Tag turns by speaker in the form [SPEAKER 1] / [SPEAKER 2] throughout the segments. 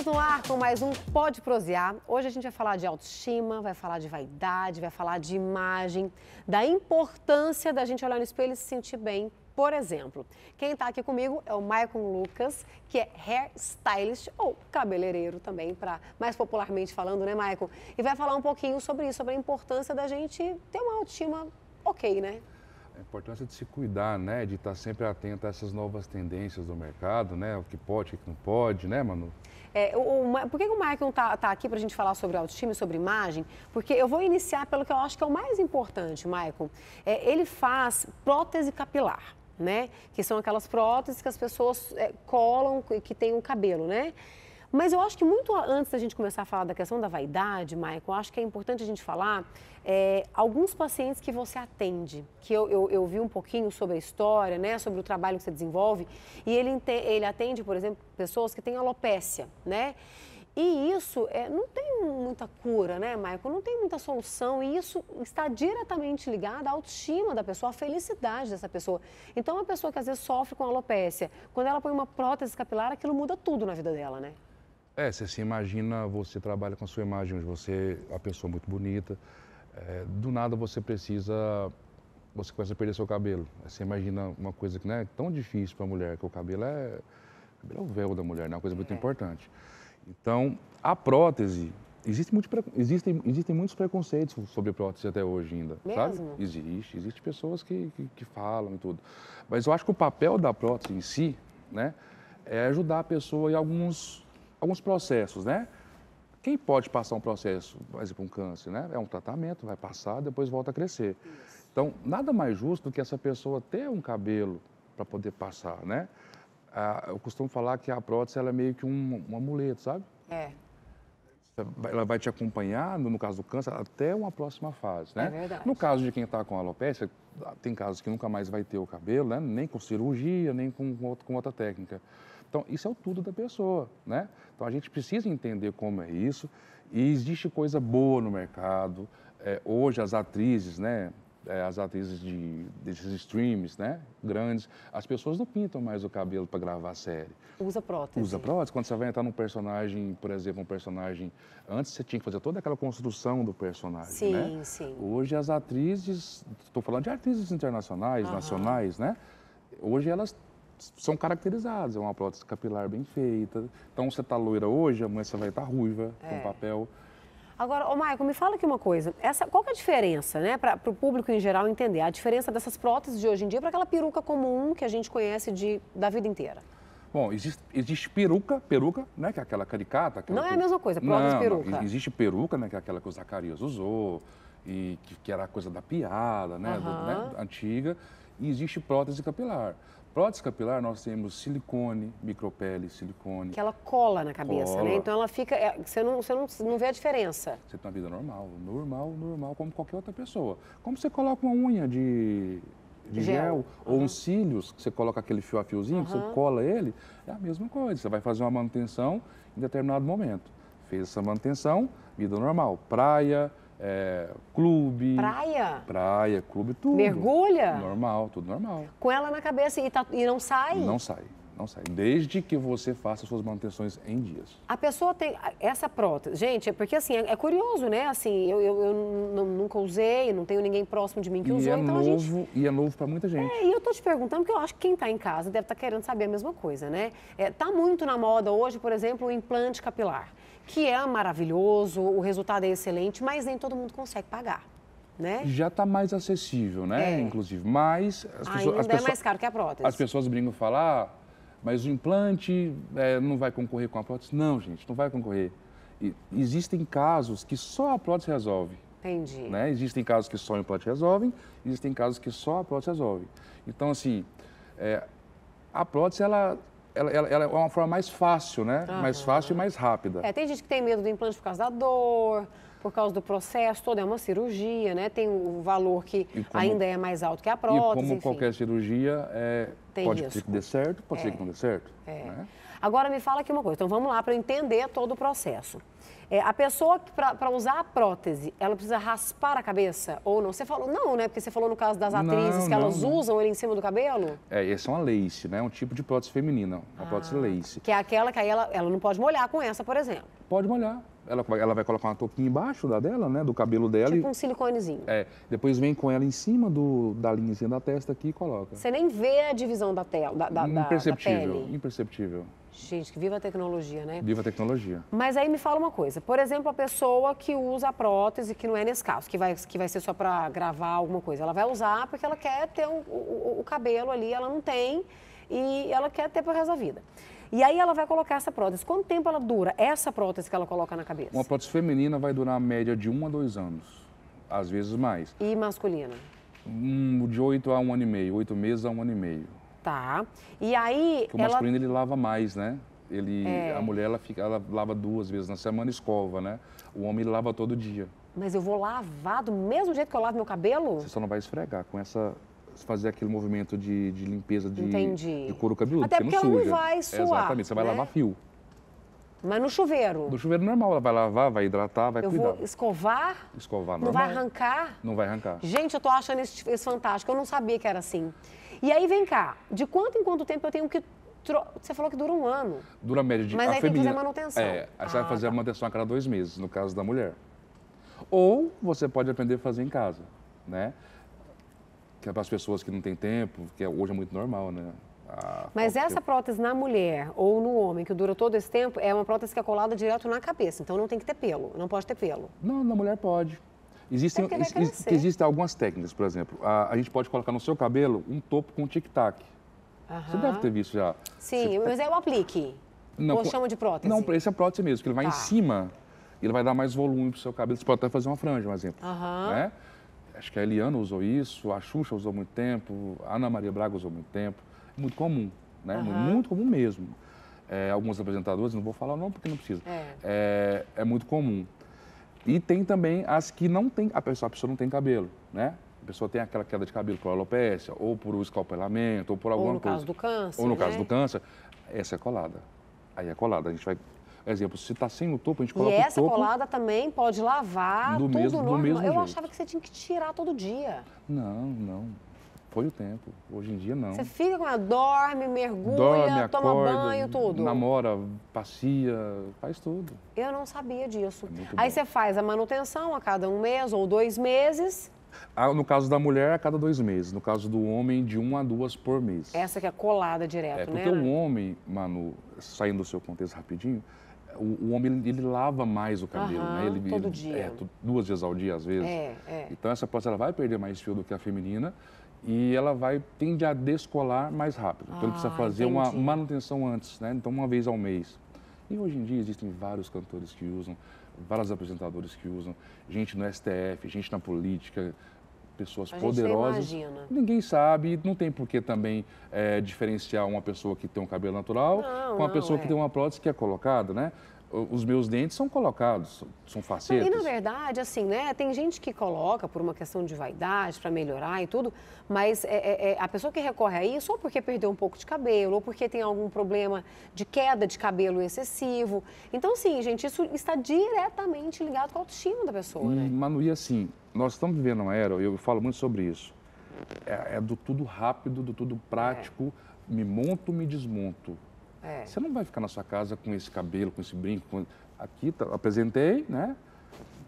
[SPEAKER 1] Estamos no ar com mais um Pode Prosear. Hoje a gente vai falar de autoestima, vai falar de vaidade, vai falar de imagem, da importância da gente olhar no espelho e se sentir bem, por exemplo. Quem está aqui comigo é o Maicon Lucas, que é hairstylist ou cabeleireiro também, para mais popularmente falando, né, Maicon? E vai falar um pouquinho sobre isso, sobre a importância da gente ter uma autoestima ok, né?
[SPEAKER 2] a importância de se cuidar, né? De estar sempre atento a essas novas tendências do mercado, né? O que pode, o que não pode, né, Manu?
[SPEAKER 1] É, o, o, por que o Maicon está tá aqui para a gente falar sobre autoestima, sobre imagem? Porque eu vou iniciar pelo que eu acho que é o mais importante, Maicon. É, ele faz prótese capilar. Né? Que são aquelas próteses que as pessoas é, colam que tem um cabelo, né? Mas eu acho que muito antes da gente começar a falar da questão da vaidade, Michael, eu acho que é importante a gente falar é, alguns pacientes que você atende, que eu, eu, eu, vi um pouquinho sobre a história, né, sobre o trabalho que você desenvolve, e ele, ele atende, por exemplo, pessoas que têm alopécia, né? E isso é, não tem muita cura, né, Michael? Não tem muita solução. E isso está diretamente ligado à autoestima da pessoa, à felicidade dessa pessoa. Então, é uma pessoa que às vezes sofre com alopecia, quando ela põe uma prótese capilar, aquilo muda tudo na vida dela, né?
[SPEAKER 2] É, você se imagina, você trabalha com a sua imagem, você é uma pessoa muito bonita. É, do nada você precisa, você começa a perder seu cabelo. Você imagina uma coisa que não é tão difícil para a mulher, que o cabelo é, o cabelo é o véu da mulher, né? uma coisa muito é. importante. Então, a prótese, existe muito, existem, existem muitos preconceitos sobre prótese até hoje ainda, Mesmo? sabe? Existe, existem pessoas que, que, que falam e tudo. Mas eu acho que o papel da prótese em si, né, é ajudar a pessoa em alguns alguns processos, né? Quem pode passar um processo, por exemplo, um câncer, né? É um tratamento, vai passar, depois volta a crescer. Isso. Então, nada mais justo do que essa pessoa ter um cabelo para poder passar, né? Ah, eu costumo falar que a prótese ela é meio que um, um amuleto, sabe? É. Ela vai te acompanhar, no caso do câncer, até uma próxima fase, né? É verdade. No caso de quem está com alopecia, tem casos que nunca mais vai ter o cabelo, né? Nem com cirurgia, nem com, outro, com outra técnica. Então, isso é o tudo da pessoa, né? Então, a gente precisa entender como é isso e existe coisa boa no mercado. É, hoje, as atrizes, né? É, as atrizes de, desses streams, né? Grandes, as pessoas não pintam mais o cabelo para gravar a série.
[SPEAKER 1] Usa prótese. Usa
[SPEAKER 2] prótese. Quando você vai entrar num personagem, por exemplo, um personagem. Antes você tinha que fazer toda aquela construção do personagem. Sim, né? sim. Hoje as atrizes, estou falando de atrizes internacionais, nacionais, né? Hoje elas são caracterizados. É uma prótese capilar bem feita. Então, você está loira hoje, amanhã você vai estar tá ruiva, é. com papel.
[SPEAKER 1] Agora, ô Maicon, me fala aqui uma coisa. Essa, qual é a diferença, né, para o público em geral entender? A diferença dessas próteses de hoje em dia para aquela peruca comum que a gente conhece de, da vida inteira?
[SPEAKER 2] Bom, existe, existe peruca, peruca, né, que é aquela caricata. Aquela não peruca. é a mesma coisa, é prótese não, peruca. Não, existe peruca, né, que é aquela que o Zacarias usou, e que, que era a coisa da piada, né, uhum. do, né antiga. E existe prótese capilar. Prótese capilar, nós temos silicone, micropele, silicone. Que
[SPEAKER 1] ela cola na cabeça, né? cola. né? Então ela fica. É, você, não, você não, não vê a diferença.
[SPEAKER 2] Você tem uma vida normal, normal, normal, como qualquer outra pessoa. Como você coloca uma unha de, de gel, gel ou uns cílios, que você coloca aquele fio a fiozinho, uhum. você cola ele, é a mesma coisa. Você vai fazer uma manutenção em determinado momento. Fez essa manutenção, vida normal. Praia, é, clube.
[SPEAKER 1] Praia?
[SPEAKER 2] Praia, clube, tudo. Mergulha? Normal, tudo normal.
[SPEAKER 1] Com ela na cabeça e, tá, e não sai? Não
[SPEAKER 2] sai. Não sai. Desde que você faça suas manutenções em dias.
[SPEAKER 1] A pessoa tem essa prótese. Gente, é porque assim, é, é curioso, né? Assim, eu, eu, eu nunca usei, não tenho ninguém próximo de mim que e usou. É então novo, gente...
[SPEAKER 2] E é novo para muita gente.
[SPEAKER 1] É, e eu tô te perguntando, porque eu acho que quem está em casa deve estar tá querendo saber a mesma coisa, né? É, tá muito na moda hoje, por exemplo, o implante capilar, que é maravilhoso, o resultado é excelente, mas nem todo mundo consegue pagar. Né?
[SPEAKER 2] Já está mais acessível, né? É. Inclusive, mas as pessoas, Ainda pessoas, é mais
[SPEAKER 1] caro que a prótese. As
[SPEAKER 2] pessoas brincam falar, ah, mas o implante é, não vai concorrer com a prótese? Não, gente, não vai concorrer. E existem casos que só a prótese resolve.
[SPEAKER 1] Entendi. Né?
[SPEAKER 2] Existem casos que só o implante resolve. existem casos que só a prótese resolve. Então, assim, é, a prótese, ela ela, ela, ela, é uma forma mais fácil, né? Mais fácil e mais rápida. É,
[SPEAKER 1] tem gente que tem medo do implante por causa da dor, por causa do processo todo, é uma cirurgia, né? Tem o um valor que como, ainda é mais alto que a prótese. E como enfim. qualquer
[SPEAKER 2] cirurgia, é, pode risco. ser que dê certo, pode é, ser que não dê certo.
[SPEAKER 1] É. Né? Agora me fala aqui uma coisa, então vamos lá para eu entender todo o processo. É, a pessoa, para usar a prótese, ela precisa raspar a cabeça ou não? Você falou, não, né? Porque você falou no caso das atrizes não, que não, elas não. usam ele em cima do cabelo?
[SPEAKER 2] É, esse é uma lace, né? É um tipo de prótese feminina, uma ah, prótese lace. Que
[SPEAKER 1] é aquela que aí ela, ela não pode molhar com essa, por exemplo. Pode molhar
[SPEAKER 2] ela, ela vai colocar uma touquinha embaixo da dela, né? Do cabelo dela. Tipo e,
[SPEAKER 1] um siliconezinho.
[SPEAKER 2] É. Depois vem com ela em cima do, da linhazinha da testa aqui e coloca. Você
[SPEAKER 1] nem vê a divisão da tela, da, da, imperceptível, da
[SPEAKER 2] pele. Imperceptível.
[SPEAKER 1] Gente, que viva a tecnologia, né? Viva a tecnologia. Mas aí me fala uma coisa. Por exemplo, a pessoa que usa a prótese, que não é nesse caso, que vai, que vai ser só para gravar alguma coisa. Ela vai usar porque ela quer ter o, o, o cabelo ali, ela não tem e ela quer ter para resto da vida. E aí ela vai colocar essa prótese. Quanto tempo ela dura, essa prótese que ela coloca na cabeça? Uma
[SPEAKER 2] prótese feminina vai durar a média de um a dois anos, às vezes mais.
[SPEAKER 1] E masculina?
[SPEAKER 2] Um, de oito a um ano e meio, oito meses a um ano e meio.
[SPEAKER 1] Tá. E aí. Porque o ela... masculino ele
[SPEAKER 2] lava mais, né? Ele, é... A mulher ela, fica, ela lava duas vezes na semana escova, né? O homem lava todo dia.
[SPEAKER 1] Mas eu vou lavar do mesmo jeito que eu lavo meu cabelo? Você só
[SPEAKER 2] não vai esfregar. Com essa fazer aquele movimento de, de limpeza de, de couro cabeludo. Até porque, porque não ela não vai suar. Exatamente, você né? vai lavar fio.
[SPEAKER 1] Mas no chuveiro? No
[SPEAKER 2] chuveiro normal, ela vai lavar, vai hidratar, vai eu cuidar. Eu vou
[SPEAKER 1] escovar?
[SPEAKER 2] Escovar normal. Não vai
[SPEAKER 1] arrancar? Não vai arrancar. Gente, eu tô achando isso, isso fantástico, eu não sabia que era assim. E aí, vem cá, de quanto em quanto tempo eu tenho que... Tro... Você falou que dura um ano.
[SPEAKER 2] Dura a média de... Mas a aí feminina... tem que fazer manutenção. É, aí você ah, vai fazer tá. a manutenção a cada dois meses, no caso da mulher. Ou você pode aprender a fazer em casa, né? que é para as pessoas que não têm tempo, que é, hoje é muito normal, né? A Mas essa
[SPEAKER 1] prótese na mulher ou no homem que dura todo esse tempo é uma prótese que é colada direto na cabeça, então não tem que ter pelo, não pode ter pelo. Não, na mulher pode.
[SPEAKER 2] Existem, é existem algumas técnicas, por exemplo, a, a gente pode colocar no seu cabelo um topo com tic-tac. Você deve ter visto já.
[SPEAKER 1] Sim, Você... mas é o aplique. Não, Ou chama de prótese? Não,
[SPEAKER 2] esse é prótese mesmo, que ele vai tá. em cima, ele vai dar mais volume para o seu cabelo. Você pode até fazer uma franja, por exemplo.
[SPEAKER 1] Uhum. Né?
[SPEAKER 2] acho que a Eliana usou isso, a Xuxa usou muito tempo, a Ana Maria Braga usou muito tempo. É muito comum, né? Uhum. Muito comum mesmo. É, alguns apresentadores, não vou falar não porque não precisa. É. é. É, muito comum. E tem também as que não tem, a pessoa, a pessoa não tem cabelo, né? A pessoa tem aquela queda de cabelo por alopecia, ou por um escalpelamento, ou por alguma coisa. Ou no coisa. caso do câncer. Ou no né? caso do câncer. Essa é colada. Aí é colada. A gente vai Exemplo, se está sem o topo, a gente coloca e essa o topo. colada
[SPEAKER 1] também pode lavar do tudo mesmo, normal. Do é mesmo Eu jeito. achava que você tinha que tirar todo dia.
[SPEAKER 2] Não, não. Foi o tempo. Hoje em dia, não. Você
[SPEAKER 1] fica com ela, dorme, mergulha, dorme, toma acorda, banho, tudo.
[SPEAKER 2] Namora, passeia, faz tudo.
[SPEAKER 1] Eu não sabia disso. É Aí bom. você faz a manutenção a cada um mês ou dois meses.
[SPEAKER 2] Ah, no caso da mulher, a cada dois meses. No caso do homem, de uma a duas por mês. Essa
[SPEAKER 1] que é colada direto, é, porque né? Porque o
[SPEAKER 2] né? homem, Manu, saindo do seu contexto rapidinho, o, o, homem ele lava mais o cabelo, né? Ele, todo ele, é, dia. É, duas vezes ao dia, às vezes. É, é. Então essa próstata ela vai perder mais fio do que a feminina e ela vai tende a descolar mais rápido. Então ah, ele precisa ah, fazer entendi. uma manutenção antes, né? Então uma vez ao mês. E hoje em dia existem vários cantores que usam, vários apresentadores que usam, gente no STF, gente na política, pessoas a poderosas. Gente imagina. Ninguém sabe, não tem por que também é, diferenciar uma pessoa que tem um cabelo natural não, com uma não, pessoa é. que tem uma prótese que é colocada, né? os meus dentes são colocados, são facetas. E na
[SPEAKER 1] verdade, assim, né? Tem gente que coloca por uma questão de vaidade, para melhorar e tudo, mas é, é, é, a pessoa que recorre a isso ou porque perdeu um pouco de cabelo, ou porque tem algum problema de queda de cabelo excessivo. Então, assim, gente, isso está diretamente ligado com a autoestima da pessoa, hum,
[SPEAKER 2] né? Manu, e assim, nós estamos vivendo uma era, eu falo muito sobre isso, é, é do tudo rápido, do tudo prático, é. me monto, me desmonto é. Você não vai ficar na sua casa com esse cabelo, com esse brinco. Com... Aqui, tá, apresentei, né?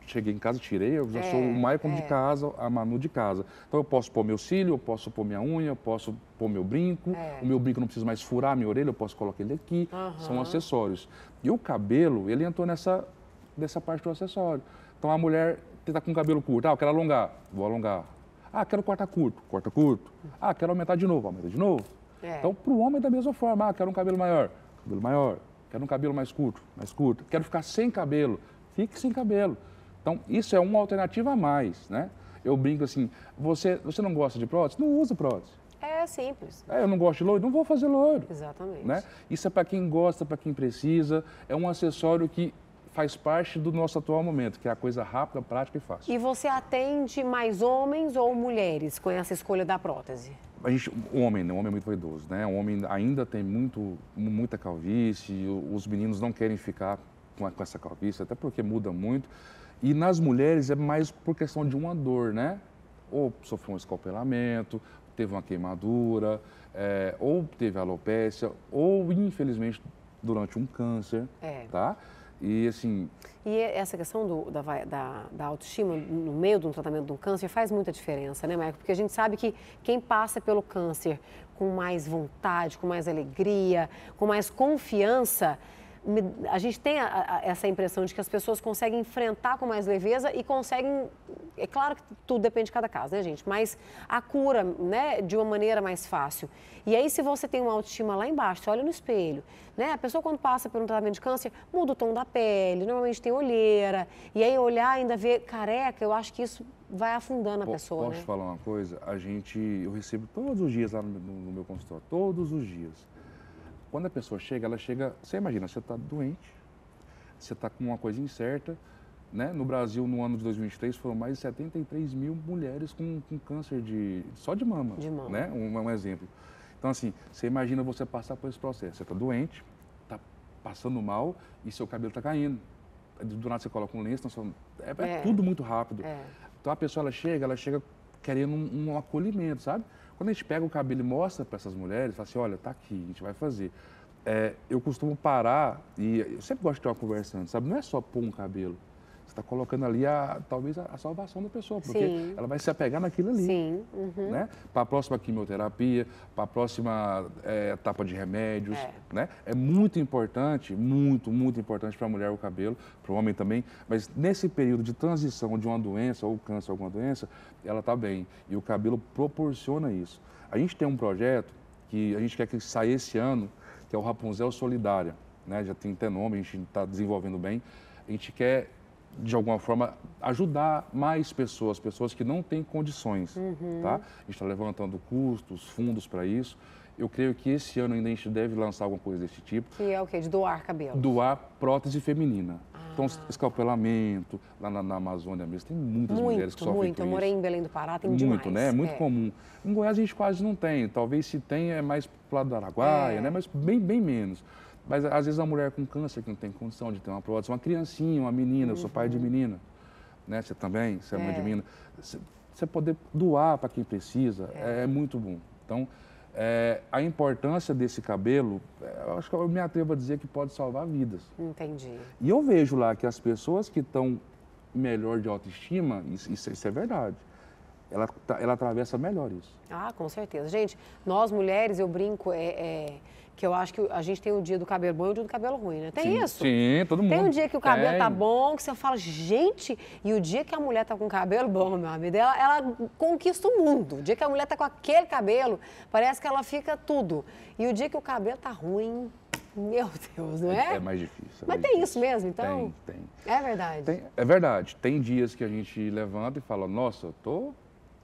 [SPEAKER 2] Cheguei em casa, tirei, eu já é, sou o Maicon é. de casa, a Manu de casa. Então eu posso pôr meu cílio, eu posso pôr minha unha, eu posso pôr meu brinco, é. o meu brinco não precisa mais furar minha orelha, eu posso colocar ele aqui. Uhum. São acessórios. E o cabelo, ele entrou nessa nessa parte do acessório. Então a mulher está com o cabelo curto, ah, eu quero alongar, vou alongar. Ah, quero cortar curto, corta curto. Ah, quero aumentar de novo, aumenta de novo. É. Então, para o homem da mesma forma. Ah, quero um cabelo maior, cabelo maior. Quero um cabelo mais curto, mais curto. Quero ficar sem cabelo, fique sem cabelo. Então, isso é uma alternativa a mais, né? Eu brinco assim, você, você não gosta de prótese? Não usa prótese.
[SPEAKER 1] É simples.
[SPEAKER 2] É, eu não gosto de loiro, não vou fazer loiro.
[SPEAKER 1] Exatamente. Né?
[SPEAKER 2] Isso é para quem gosta, para quem precisa. É um acessório que faz parte do nosso atual momento, que é a coisa rápida, prática e fácil. E
[SPEAKER 1] você atende mais homens ou mulheres com essa escolha da prótese?
[SPEAKER 2] a gente, o homem, né, o homem é muito vaidoso, né? O homem ainda tem muito, muita calvície, os meninos não querem ficar com, essa calvície, até porque muda muito. E nas mulheres é mais por questão de uma dor, né? Ou sofreu um escalpelamento, teve uma queimadura, é, ou teve alopecia, ou infelizmente durante um câncer, é. tá? E assim.
[SPEAKER 1] E essa questão do, da, da, da, autoestima no meio de um tratamento de um câncer faz muita diferença, né, Marco? Porque a gente sabe que quem passa pelo câncer com mais vontade, com mais alegria, com mais confiança, a gente tem a, a, essa impressão de que as pessoas conseguem enfrentar com mais leveza e conseguem. É claro que tudo depende de cada caso, né, gente? Mas a cura, né, de uma maneira mais fácil. E aí, se você tem uma autoestima lá embaixo, você olha no espelho, né? A pessoa, quando passa por um tratamento de câncer, muda o tom da pele, normalmente tem olheira. E aí, olhar ainda ver careca, eu acho que isso vai afundando a P pessoa. Posso né?
[SPEAKER 2] falar uma coisa? A gente, eu recebo todos os dias lá no, no meu consultório, todos os dias quando a pessoa chega, ela chega. Você imagina, você está doente, você está com uma coisa incerta. Né? No Brasil, no ano de 2023, foram mais de 73 mil mulheres com, com câncer de só de mama. De mama. Né? Um, um exemplo. Então, assim, você imagina você passar por esse processo. Você está doente, está passando mal e seu cabelo está caindo. Do nada você coloca um lenço, então, é, é, é, tudo muito rápido. É. Então, a pessoa ela chega, ela chega querendo um, um acolhimento, sabe? Quando a gente pega o cabelo e mostra para essas mulheres, fala assim, olha, tá aqui, a gente vai fazer. É, eu costumo parar e eu sempre gosto de ter uma conversa antes, sabe? Não é só pôr um cabelo está colocando ali a, talvez a, a, salvação da pessoa, porque Sim. ela vai se apegar naquilo ali. Sim.
[SPEAKER 1] Né? Uhum. Né?
[SPEAKER 2] Para a próxima quimioterapia, para a próxima é, etapa de remédios. É. Né? é muito importante, muito, muito importante para a mulher o cabelo, para o homem também, mas nesse período de transição de uma doença, ou câncer, alguma doença, ela está bem. E o cabelo proporciona isso. A gente tem um projeto que a gente quer que saia esse ano, que é o Rapunzel Solidária. Né? Já tem até nome, a gente está desenvolvendo bem. A gente quer de alguma forma, ajudar mais pessoas, pessoas que não têm condições. Uhum. Tá? A gente está levantando custos, fundos para isso. Eu creio que esse ano ainda a gente deve lançar alguma coisa desse tipo.
[SPEAKER 1] Que é o quê? De doar cabelo?
[SPEAKER 2] Doar prótese feminina. Então, ah. Então, escalpelamento, lá na, na, Amazônia mesmo, tem muitas muito, mulheres que sofrem muito. isso. Muito, eu morei em
[SPEAKER 1] Belém do Pará, tem muito, demais. Muito, né? É muito é. comum.
[SPEAKER 2] Em Goiás a gente quase não tem. Talvez se tenha é mais para lado do Araguaia, é. né? Mas bem, bem menos. Mas às vezes uma mulher com câncer que não tem condição de ter uma prótese, uma criancinha, uma menina, eu sou pai de uhum. menina, né? Você também, você é mãe de é. menina. Você poder doar para quem precisa é. é. muito bom. Então, é, a importância desse cabelo, é, eu acho que eu me atrevo a dizer que pode salvar vidas. Entendi. E eu vejo lá que as pessoas que estão melhor de autoestima, isso, isso é verdade ela, tá, ela atravessa melhor isso.
[SPEAKER 1] Ah, com certeza. Gente, nós mulheres, eu brinco, é, é que eu acho que a gente tem o dia do cabelo bom e o dia do cabelo ruim, né? Tem sim, isso?
[SPEAKER 2] Sim, todo mundo. Tem um dia que o cabelo tá tem. tá
[SPEAKER 1] bom, que você fala, gente, e o dia que a mulher tá com cabelo bom, meu amigo, ela, ela conquista o mundo. O dia que a mulher tá com aquele cabelo, parece que ela fica tudo. E o dia que o cabelo tá ruim, meu Deus, não é? É, é mais difícil. É mais Mas tem difícil. isso mesmo, então? Tem, tem. É verdade. Tem,
[SPEAKER 2] é verdade. Tem dias que a gente levanta e fala, nossa, eu tô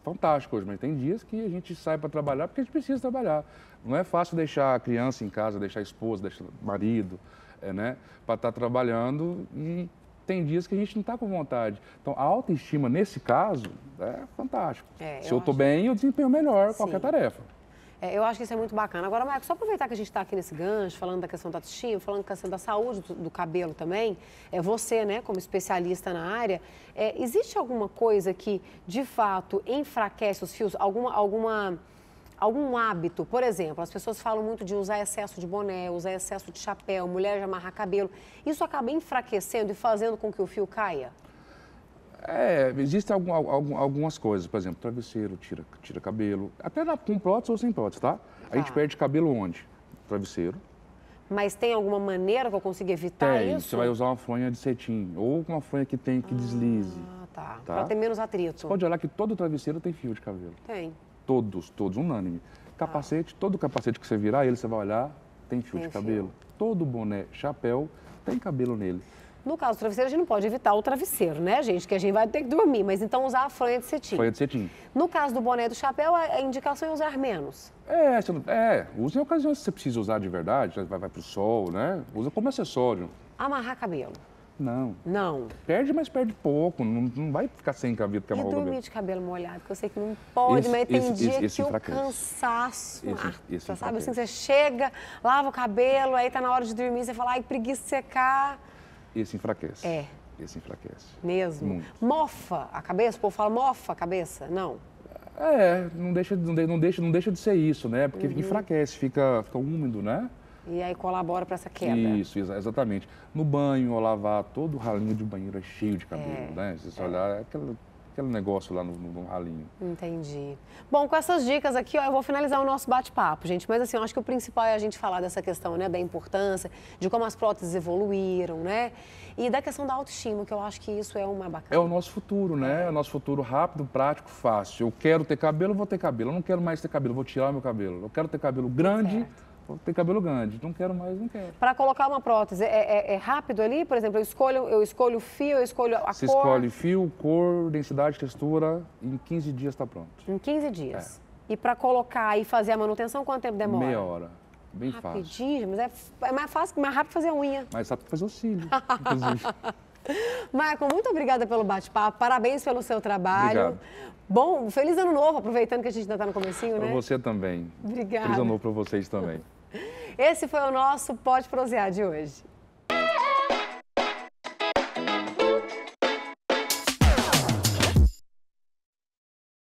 [SPEAKER 2] fantástico hoje, mas tem dias que a gente sai para trabalhar porque a gente precisa trabalhar. Não é fácil deixar a criança em casa, deixar a esposa, deixar o marido, é, né? Para estar tá trabalhando e tem dias que a gente não está com vontade. Então, a autoestima, nesse caso, é fantástico. É, Se eu estou bem, eu desempenho melhor Sim. qualquer tarefa.
[SPEAKER 1] É, eu acho que isso é muito bacana. Agora, Marco, só aproveitar que a gente está aqui nesse gancho, falando da questão da autoestima, falando da questão da saúde do, do cabelo também, é, você, né, como especialista na área, é, existe alguma coisa que, de fato, enfraquece os fios? Alguma, alguma, algum hábito? Por exemplo, as pessoas falam muito de usar excesso de boné, usar excesso de chapéu, mulher de amarrar cabelo. Isso acaba enfraquecendo e fazendo com que o fio caia?
[SPEAKER 2] É, existem algum, algum, algumas coisas, por exemplo, travesseiro, tira, tira cabelo. Até na, com prótese ou sem prótese, tá? tá? A gente tá. perde cabelo onde? Travesseiro.
[SPEAKER 1] Mas tem alguma maneira que eu consiga evitar tem, isso? Você vai usar
[SPEAKER 2] uma fronha de cetim ou uma fronha que tem que ah, deslize. Tá. tá. Pra ter
[SPEAKER 1] menos atrito. Você pode
[SPEAKER 2] olhar que todo travesseiro tem fio de cabelo. Tem. Todos, todos, unânime. Tá. Capacete, todo capacete que você virar, ele você vai olhar, tem fio tem de cabelo. Todo boné, chapéu, tem cabelo nele.
[SPEAKER 1] No caso do travesseiro, a gente não pode evitar o travesseiro, né, gente? Que a gente vai ter que dormir, mas então usar a fronha de cetim. Fronha de cetim. No caso do boné do chapéu, a indicação é usar menos.
[SPEAKER 2] É, você não, é use em ocasiões que você precisa usar de verdade, vai, vai pro sol, né? Usa como acessório.
[SPEAKER 1] Amarrar cabelo. Não. Não.
[SPEAKER 2] Perde, mas perde pouco. Não, não vai ficar sem cabelo que amarrou é o cabelo.
[SPEAKER 1] de cabelo molhado, porque eu sei que não pode, esse, mas tem esse, dia esse, esse que enfraquece. o cansaço Você sabe? Assim, você chega, lava o cabelo, aí tá na hora de dormir, você fala, ai, preguiça de secar.
[SPEAKER 2] Esse enfraquece. É. Esse
[SPEAKER 1] enfraquece. Mesmo. Muito. Mofa a cabeça? O povo fala mofa a cabeça? Não. É,
[SPEAKER 2] não deixa, não deixa, não deixa, de ser isso, né? Porque uhum. enfraquece, fica, fica úmido, né?
[SPEAKER 1] E aí colabora para essa queda. Isso,
[SPEAKER 2] exatamente. No banho, ao lavar, todo o ralinho de banheiro é cheio de cabelo, é, né? Se você é. olhar, é aquela aquele negócio lá no, no, no ralinho.
[SPEAKER 1] Entendi. Bom, com essas dicas aqui, ó, eu vou finalizar o nosso bate-papo, gente. Mas assim, eu acho que o principal é a gente falar dessa questão, né, da importância, de como as próteses evoluíram, né? E da questão da autoestima, que eu acho que isso é uma bacana.
[SPEAKER 2] É o nosso futuro, né? É o nosso futuro rápido, prático, fácil. Eu quero ter cabelo, vou ter cabelo. Eu não quero mais ter cabelo, vou tirar meu cabelo. Eu quero ter cabelo grande. Certo tem cabelo grande, não quero mais, não quero.
[SPEAKER 1] Para colocar uma prótese, é, é, é, rápido ali? Por exemplo, eu escolho, eu escolho fio, eu escolho a Você cor? Você escolhe
[SPEAKER 2] fio, cor, densidade, textura, em 15 dias está pronto.
[SPEAKER 1] Em 15 dias. É. E para colocar e fazer a manutenção, quanto tempo demora? Meia
[SPEAKER 2] hora. Bem Rapidinho, fácil.
[SPEAKER 1] Rapidinho, mas é, é, mais fácil, mais rápido fazer a unha.
[SPEAKER 2] Mais rápido fazer o cílio,
[SPEAKER 1] Marco, muito obrigada pelo bate-papo, parabéns pelo seu trabalho. Obrigado. Bom, feliz ano novo, aproveitando que a gente ainda está no comecinho, né? Para
[SPEAKER 2] você também.
[SPEAKER 1] Obrigada. Feliz ano novo
[SPEAKER 2] para vocês também.
[SPEAKER 1] Esse foi o nosso Pode Prosear de hoje.